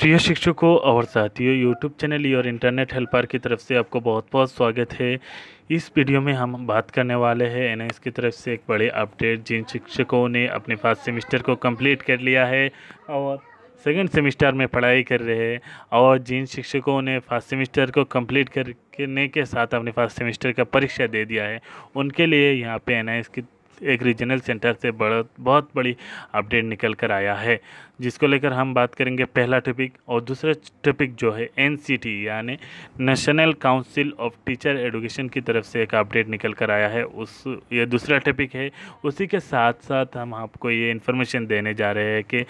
प्रिय शिक्षकों और साथियों यूट्यूब चैनल और इंटरनेट हेल्पर की तरफ से आपको बहुत बहुत स्वागत है इस वीडियो में हम बात करने वाले हैं एन की तरफ से एक बड़े अपडेट जिन शिक्षकों ने अपने फर्स्ट सेमेस्टर को कंप्लीट कर लिया है और सेकेंड सेमेस्टर में पढ़ाई कर रहे हैं और जिन शिक्षकों ने फर्स्ट सेमेस्टर को कम्प्लीट करने के साथ अपने फर्स्ट सेमेस्टर का परीक्षा दे दिया है उनके लिए यहाँ पर एन की एक रीजनल सेंटर से बहुत बहुत बड़ी अपडेट निकल कर आया है जिसको लेकर हम बात करेंगे पहला टॉपिक और दूसरा टॉपिक जो है एन यानी national council of teacher education की तरफ से एक अपडेट निकल कर आया है उस ये दूसरा टॉपिक है उसी के साथ साथ हम आपको ये इन्फॉर्मेशन देने जा रहे हैं कि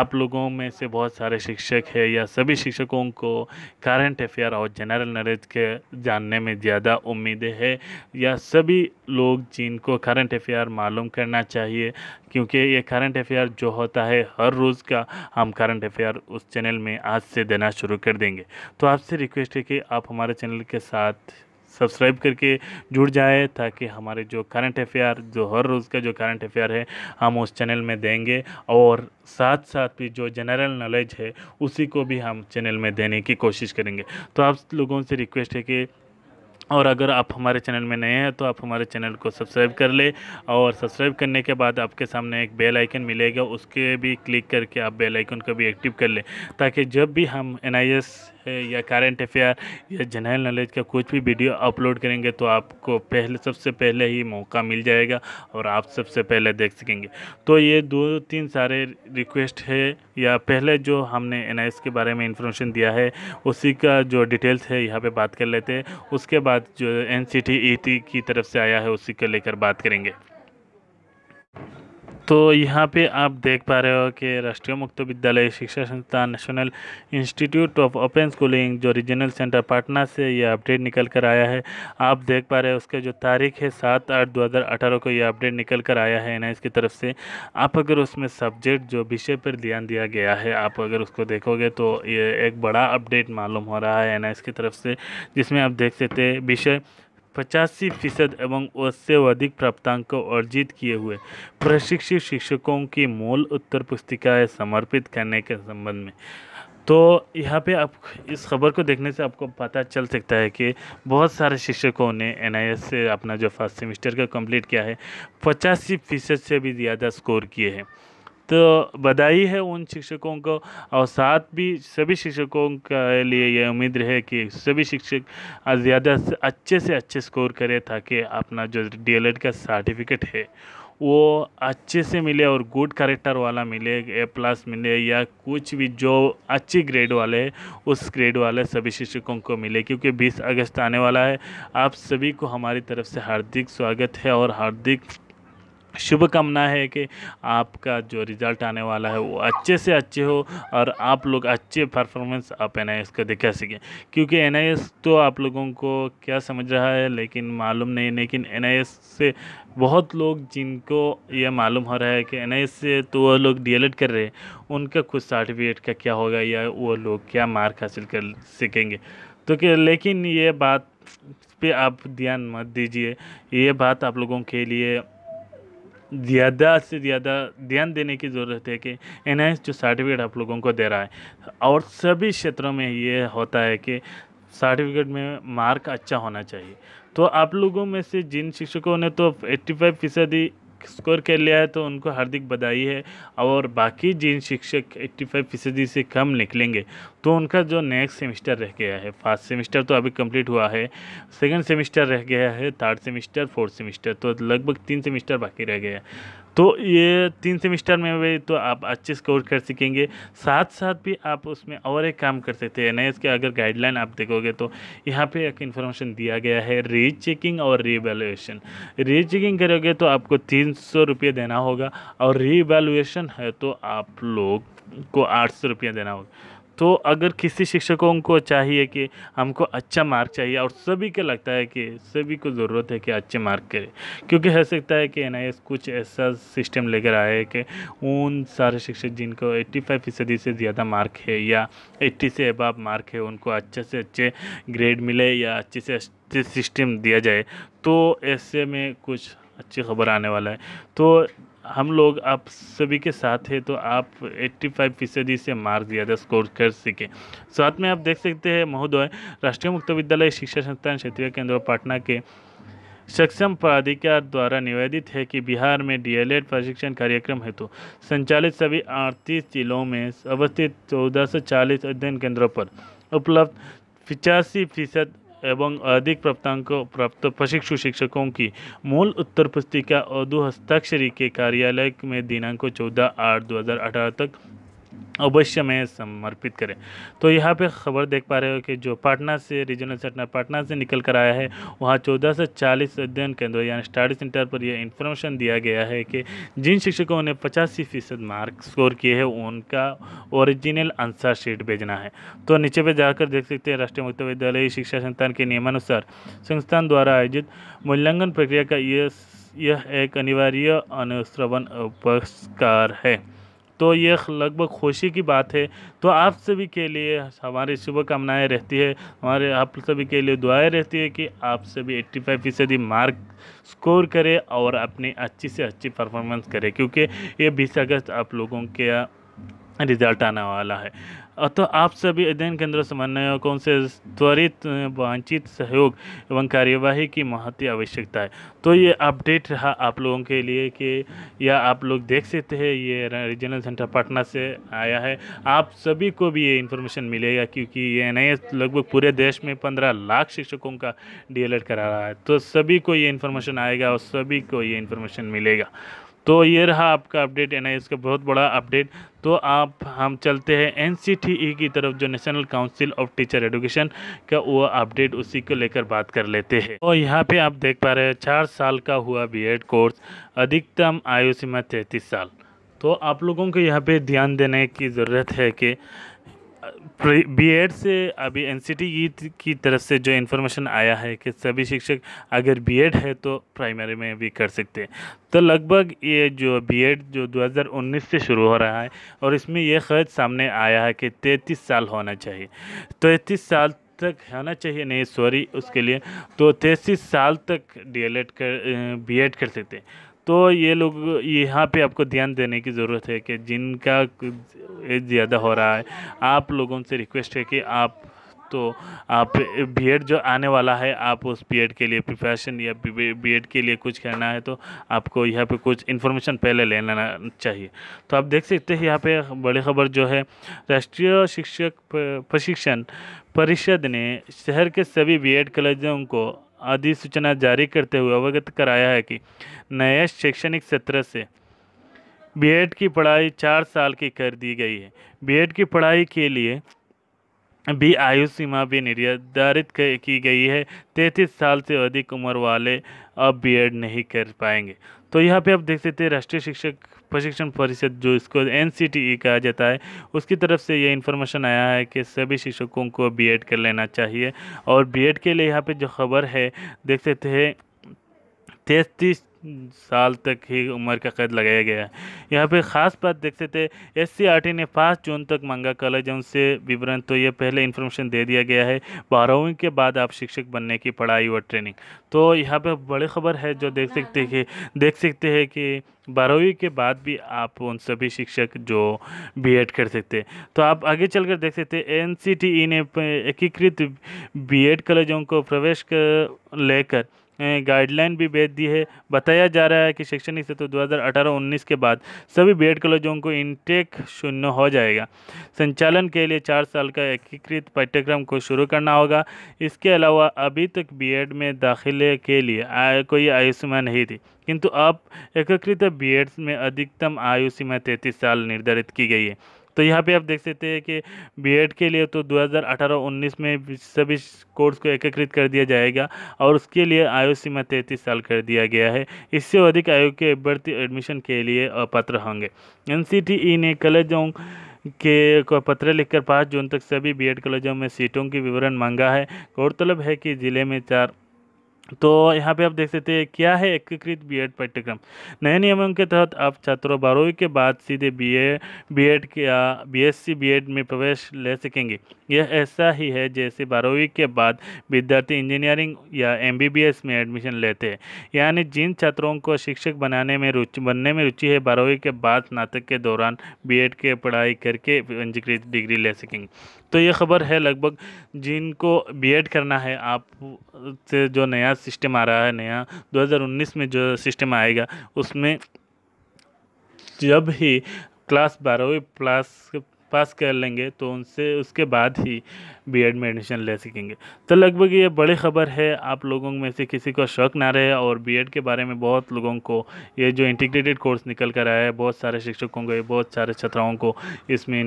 आप लोगों में से बहुत सारे शिक्षक है या सभी शिक्षकों को करंट अफेयर और जनरल नॉलेज के जानने में ज़्यादा उम्मीदें है या सभी लोग जिनको करंट अफेयर मालूम करना चाहिए क्योंकि ये करंट अफेयर जो होता है हर रोज़ का हम करंट अफेयर उस चैनल में आज से देना शुरू कर देंगे तो आपसे रिक्वेस्ट है कि आप हमारे चैनल के साथ सब्सक्राइब करके जुड़ जाए ताकि हमारे जो करंट अफेयर जो हर रोज़ का जो करंट अफेयर है हम उस चैनल में देंगे और साथ साथ भी जो जनरल नॉलेज है उसी को भी हम चैनल में देने की कोशिश करेंगे तो आप लोगों से रिक्वेस्ट है कि और अगर आप हमारे चैनल में नए हैं तो आप हमारे चैनल को सब्सक्राइब कर लें और सब्सक्राइब करने के बाद आपके सामने एक बेल आइकन मिलेगा उसके भी क्लिक करके आप बेल आइकन को भी एक्टिव कर लें ताकि जब भी हम एन है या करेंट अफेयर या जनरल नॉलेज का कुछ भी वीडियो अपलोड करेंगे तो आपको पहले सबसे पहले ही मौका मिल जाएगा और आप सबसे पहले देख सकेंगे तो ये दो तीन सारे रिक्वेस्ट है या पहले जो हमने एन के बारे में इंफॉर्मेशन दिया है उसी का जो डिटेल्स है यहाँ पर बात कर लेते हैं उसके बाद जो एन सी की तरफ से आया है उसी को लेकर बात करेंगे तो यहाँ पे आप देख पा रहे हो कि राष्ट्रीय मुक्त विद्यालय शिक्षा संस्थान national institute of open schooling जो रीजनल सेंटर पटना से ये अपडेट निकल कर आया है आप देख पा रहे हो उसका जो तारीख है सात आठ दो हज़ार अठारह को ये अपडेट निकल कर आया है एन की तरफ से आप अगर उसमें सब्जेक्ट जो विषय पर ध्यान दिया गया है आप अगर उसको देखोगे तो ये एक बड़ा अपडेट मालूम हो रहा है एन की तरफ से जिसमें आप देख सकते विषय पचासी फीसद एवं उससे अधिक प्राप्तांक अर्जित किए हुए प्रशिक्षित शिक्षकों की मूल उत्तर पुस्तिकाएँ समर्पित करने के संबंध में तो यहाँ पे आप इस खबर को देखने से आपको पता चल सकता है कि बहुत सारे शिक्षकों ने एन से अपना जो फर्स्ट सेमेस्टर का कंप्लीट किया है पचासी फीसद से भी ज़्यादा स्कोर किए हैं तो बधाई है उन शिक्षकों को और साथ भी सभी शिक्षकों के लिए यह उम्मीद रहे कि सभी शिक्षक ज़्यादा से अच्छे से अच्छे स्कोर करें ताकि अपना जो डी का सर्टिफिकेट है वो अच्छे से मिले और गुड करेक्टर वाला मिले ए प्लस मिले या कुछ भी जो अच्छी ग्रेड वाले उस ग्रेड वाले सभी शिक्षकों को मिले क्योंकि 20 अगस्त आने वाला है आप सभी को हमारी तरफ से हार्दिक स्वागत है और हार्दिक शुभकामना है कि आपका जो रिज़ल्ट आने वाला है वो अच्छे से अच्छे हो और आप लोग अच्छे परफॉर्मेंस आप एन आई एस का दिखा सकें क्योंकि एन आई एस तो आप लोगों को क्या समझ रहा है लेकिन मालूम नहीं लेकिन एन आई एस से बहुत लोग जिनको ये मालूम हो रहा है कि एन आई एस से तो वह लोग डी एल एड कर रहे हैं उनका कुछ सर्टिफिकेट का क्या होगा या वो लोग क्या मार्क हासिल कर सकेंगे तो कि लेकिन ये बात पे आप ध्यान मत दीजिए ये बात आप लोगों के लिए ज़्यादा से ज़्यादा ध्यान देने की ज़रूरत है कि एन जो सर्टिफिकेट आप लोगों को दे रहा है और सभी क्षेत्रों में ये होता है कि सर्टिफिकेट में मार्क अच्छा होना चाहिए तो आप लोगों में से जिन शिक्षकों ने तो 85 फीसदी स्कोर कर लिया है तो उनको हार्दिक बधाई है और बाकी जिन शिक्षक 85 फीसदी से कम निकलेंगे तो उनका जो नेक्स्ट सेमेस्टर रह गया है फर्स्ट सेमेस्टर तो अभी कंप्लीट हुआ है सेकंड सेमेस्टर रह गया है थर्ड सेमेस्टर फोर्थ सेमेस्टर तो लगभग तीन सेमेस्टर बाकी रह गया है तो ये तीन सेमिस्टर में भी तो आप अच्छे स्कोर कर सकेंगे साथ साथ भी आप उसमें और एक काम कर सकते हैं एन के अगर गाइडलाइन आप देखोगे तो यहाँ पे एक इन्फॉर्मेशन दिया गया है री चेकिंग और री वैल्यूएशन री चेकिंग करोगे तो आपको तीन सौ रुपये देना होगा और री वैल्यूएशन है तो आप लोग को आठ सौ रुपया देना होगा तो अगर किसी शिक्षकों को चाहिए कि हमको अच्छा मार्क चाहिए और सभी को लगता है कि सभी को ज़रूरत है कि अच्छे मार्क करें क्योंकि हो सकता है कि एन कुछ ऐसा सिस्टम लेकर आए कि उन सारे शिक्षक जिनको 85 फीसदी से ज़्यादा मार्क है या 80 से अबाव मार्क है उनको अच्छे से अच्छे ग्रेड मिले या अच्छे से अच्छे सिस्टम दिया जाए तो ऐसे में कुछ अच्छी खबर आने वाला है तो हम लोग आप सभी के साथ है तो आप 85 फीसदी से मार्क्स ज़्यादा स्कोर कर सके साथ में आप देख सकते हैं महोदय राष्ट्रीय मुक्त विद्यालय शिक्षा संस्थान क्षेत्रीय केंद्र पटना के सक्षम प्राधिकार द्वारा निवेदित है कि बिहार में डीएलएड प्रशिक्षण कार्यक्रम हेतु संचालित सभी अड़तीस जिलों में अवस्थित चौदह सौ चालीस अध्ययन केंद्रों पर उपलब्ध पिचासी फीसद एवं अधिक प्राप्तांक प्राप्त प्रशिक्षु शिक्षकों की मूल उत्तर पुस्तिका और दो हस्ताक्षरी के कार्यालय में दिनांक चौदह आठ दो हज़ार अठारह तक अवश्य में समर्पित करें तो यहाँ पे खबर देख पा रहे हो कि जो पाटना से रीजनल सेंटर पटना से निकल कर आया है वहाँ चौदह से चालीस अध्ययन केंद्र यानी स्टडी सेंटर पर यह इन्फॉर्मेशन दिया गया है कि जिन शिक्षकों ने पचासी फीसद मार्क स्कोर किए हैं उनका ओरिजिनल आंसर शीट भेजना है तो नीचे पर जाकर देख सकते हैं राष्ट्रीय मुक्त विद्यालय शिक्षा संस्थान के नियमानुसार संस्थान द्वारा आयोजित मूल्यांकन प्रक्रिया का यह यह एक अनिवार्य अनुश्रवण उपस्कार है तो ये लगभग खुशी की बात है तो आप सभी के लिए हमारी शुभकामनाएँ रहती है हमारे आप सभी के लिए दुआएँ रहती है कि आप सभी एट्टी फाइव फीसदी मार्क स्कोर करें और अपनी अच्छी से अच्छी परफॉर्मेंस करें क्योंकि ये बीस अगस्त आप लोगों के रिज़ल्ट आने वाला है तो आप सभी अध्ययन केंद्र समन्वयकों से त्वरित वांछित सहयोग एवं कार्यवाही की महत्व आवश्यकता है तो ये अपडेट रहा आप लोगों के लिए कि यह आप लोग देख सकते हैं ये रीजनल सेंटर पटना से आया है आप सभी को भी ये इन्फॉर्मेशन मिलेगा क्योंकि ये एन लगभग पूरे देश में पंद्रह लाख शिक्षकों का डी करा रहा है तो सभी को ये इन्फॉर्मेशन आएगा और सभी को ये इन्फॉर्मेशन मिलेगा तो ये रहा आपका अपडेट एन का बहुत बड़ा अपडेट तो आप हम चलते हैं एन की तरफ जो national council of teacher education का वो अपडेट उसी को लेकर बात कर लेते हैं और यहाँ पे आप देख पा रहे हैं चार साल का हुआ बीएड कोर्स अधिकतम आयु सीमा तैंतीस साल तो आप लोगों को यहाँ पे ध्यान देने की ज़रूरत है कि बीएड से अभी एनसीटी की तरफ से जो इन्फॉर्मेशन आया है कि सभी शिक्षक अगर बीएड है तो प्राइमरी में भी कर सकते हैं तो लगभग ये जो बीएड जो 2019 से शुरू हो रहा है और इसमें यह खर्च सामने आया है कि तैंतीस साल होना चाहिए 33 साल तक होना चाहिए नहीं सॉरी उसके लिए तो तैंतीस साल तक डी कर बी कर सकते हैं तो ये लोग यहाँ पे आपको ध्यान देने की ज़रूरत है कि जिनका एज ज़्यादा हो रहा है आप लोगों से रिक्वेस्ट है कि आप तो आप बी जो आने वाला है आप उस बी के लिए प्रिपरेशन या बी के लिए कुछ करना है तो आपको यहाँ पे कुछ इन्फॉर्मेशन पहले लेना चाहिए तो आप देख सकते हैं यहाँ पे बड़ी खबर जो है राष्ट्रीय शिक्षक प्रशिक्षण परिषद ने शहर के सभी बी कॉलेजों को अधिसूचना जारी करते हुए अवगत कराया है कि नए शैक्षणिक सत्र से बीएड की पढ़ाई चार साल की कर दी गई है बीएड की पढ़ाई के लिए भी आयु सीमा भी निर्धारित की गई है तैंतीस साल से अधिक उम्र वाले अब बीएड नहीं कर पाएंगे तो यहाँ पे आप देख सकते हैं राष्ट्रीय शिक्षक प्रशिक्षण परिषद जो इसको एन e कहा जाता है उसकी तरफ से ये इन्फॉर्मेशन आया है कि सभी शिक्षकों को बी कर लेना चाहिए और बी के लिए यहाँ पर जो खबर है देख सकते हैं तैतीस साल तक ही उम्र का कैद लगाया गया है यहाँ पे खास बात देख सकते एससीआरटी ने पाँच जून तक मांगा कॉलेज उनसे विवरण तो ये पहले इन्फॉर्मेशन दे दिया गया है बारहवीं के बाद आप शिक्षक बनने की पढ़ाई और ट्रेनिंग तो यहाँ पे बड़ी खबर है जो देख सकते हैं कि देख सकते हैं कि बारहवीं के बाद भी आप उन सभी शिक्षक जो बी कर सकते तो आप आगे चलकर देख सकते एन एनसीटीई e ने एकीकृत बी कॉलेजों को प्रवेश कर लेकर गाइडलाइन भी भेज दी है बताया जा रहा है कि शैक्षणिक सत्र दो हज़ार के बाद सभी बी कॉलेजों को इनटेक शून्य हो जाएगा संचालन के लिए चार साल का एकीकृत पाठ्यक्रम को शुरू करना होगा इसके अलावा अभी तक बी में दाखिले के लिए आय, कोई आयु सीमा नहीं थी किंतु अब एकीकृत बी में अधिकतम आयु सीमा तैंतीस साल निर्धारित की गई है तो यहाँ पे आप देख सकते हैं कि बीएड के लिए तो 2018-19 में सभी कोर्स को एकीकृत कर दिया जाएगा और उसके लिए आयु सीमा तैंतीस साल कर दिया गया है इससे अधिक आयु के अभ्यर्थी एडमिशन के लिए अपात्र होंगे एन e ने कॉलेजों के को पत्र लिखकर पाँच जून तक सभी बीएड कॉलेजों में सीटों की विवरण मांगा है गौरतलब है कि ज़िले में चार तो यहाँ पे आप देख सकते हैं क्या है एकीकृत बीएड पाठ्यक्रम नए नियमों के तहत आप छात्रों बारहवीं के बाद सीधे बीए बीएड या बीएससी बीएड में प्रवेश ले सकेंगे यह ऐसा ही है जैसे बारहवीं के बाद विद्यार्थी इंजीनियरिंग या एमबीबीएस में एडमिशन लेते हैं यानी जिन छात्रों को शिक्षक बनाने में रुचि बनने में रुचि है बारहवीं के बाद स्नातक के दौरान एड के पढ़ाई करके पंजीकृत डिग्री ले सकेंगे तो ये खबर है लगभग जिनको एड करना है आप से जो नया सिस्टम आ रहा है नया 2019 में जो सिस्टम आएगा उसमें जब ही क्लास बारहवीं क्लास पास कर लेंगे तो उनसे उसके बाद ही बी एड में एडमिशन ले सकेंगे तो लगभग ये बड़ी खबर है आप लोगों में से किसी को शक ना रहे और बी एड के बारे में बहुत लोगों को ये जो इंटीग्रेटेड कोर्स निकल कर आया है बहुत सारे शिक्षकों को बहुत सारे छात्राओं को इसमें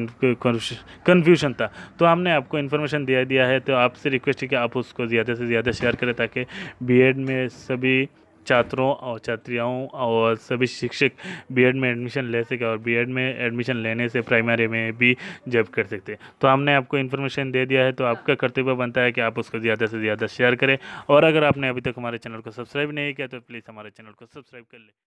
कन्फ्यूजन था तो हमने आपको इन्फॉर्मेशन दिया दिया है तो आपसे रिक्वेस्ट है कि आप उसको ज़्यादा से ज़्यादा शेयर करें ताकि बी में सभी छात्रों और छात्राओं और सभी शिक्षक बीएड में एडमिशन ले सके और बीएड में एडमिशन लेने से प्राइमरी में भी जब कर सकते हैं तो हमने आपको इन्फॉर्मेशन दे दिया है तो आपका कर्तव्य बनता है कि आप उसको ज़्यादा से ज़्यादा शेयर करें और अगर आपने अभी तक हमारे चैनल को सब्सक्राइब नहीं किया तो प्लीज़ हमारे चैनल को सब्सक्राइब कर लें